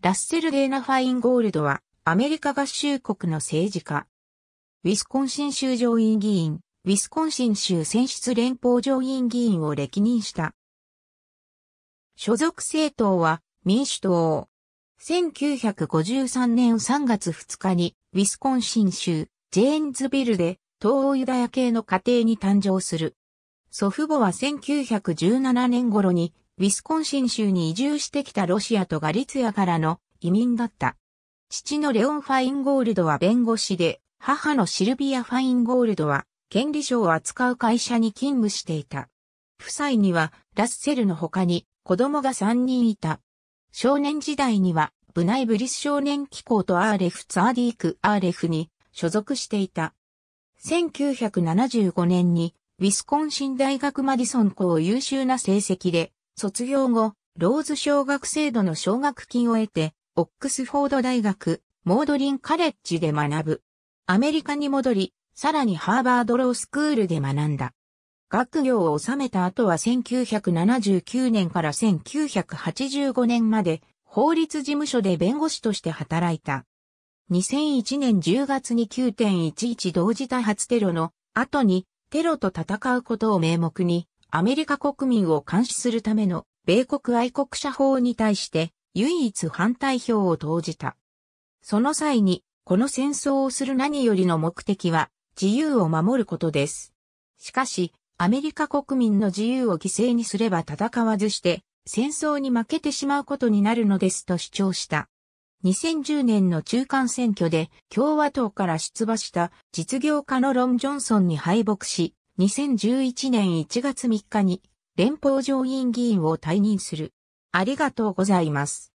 ラッセル・デーナ・ファインゴールドは、アメリカ合衆国の政治家。ウィスコンシン州上院議員、ウィスコンシン州選出連邦上院議員を歴任した。所属政党は、民主党。1953年3月2日に、ウィスコンシン州、ジェーンズビルで、東欧ユダヤ系の家庭に誕生する。祖父母は1917年頃にウィスコンシン州に移住してきたロシアとガリツヤからの移民だった。父のレオン・ファインゴールドは弁護士で、母のシルビア・ファインゴールドは、権利書を扱う会社に勤務していた。夫妻には、ラッセルの他に、子供が3人いた。少年時代には、ブナイブリス少年機構とアーレフ・ツアーディーク・アーレフに所属していた。1975年に、ウィスコンシン大学マディソン校優秀な成績で卒業後、ローズ奨学制度の奨学金を得て、オックスフォード大学、モードリンカレッジで学ぶ。アメリカに戻り、さらにハーバードロースクールで学んだ。学業を収めた後は1979年から1985年まで法律事務所で弁護士として働いた。2001年10月に9.11同時多発テロの後にテロと戦うことを名目にアメリカ国民を監視するための米国愛国者法に対して唯一反対票を投じた。その際に、この戦争をする何よりの目的は自由を守ることです。しかし、アメリカ国民の自由を犠牲にすれば戦わずして戦争に負けてしまうことになるのですと主張した。2010年の中間選挙で共和党から出馬した実業家のロン・ジョンソンに敗北し、2011年1月3日に連邦上院議員を退任する。ありがとうございます。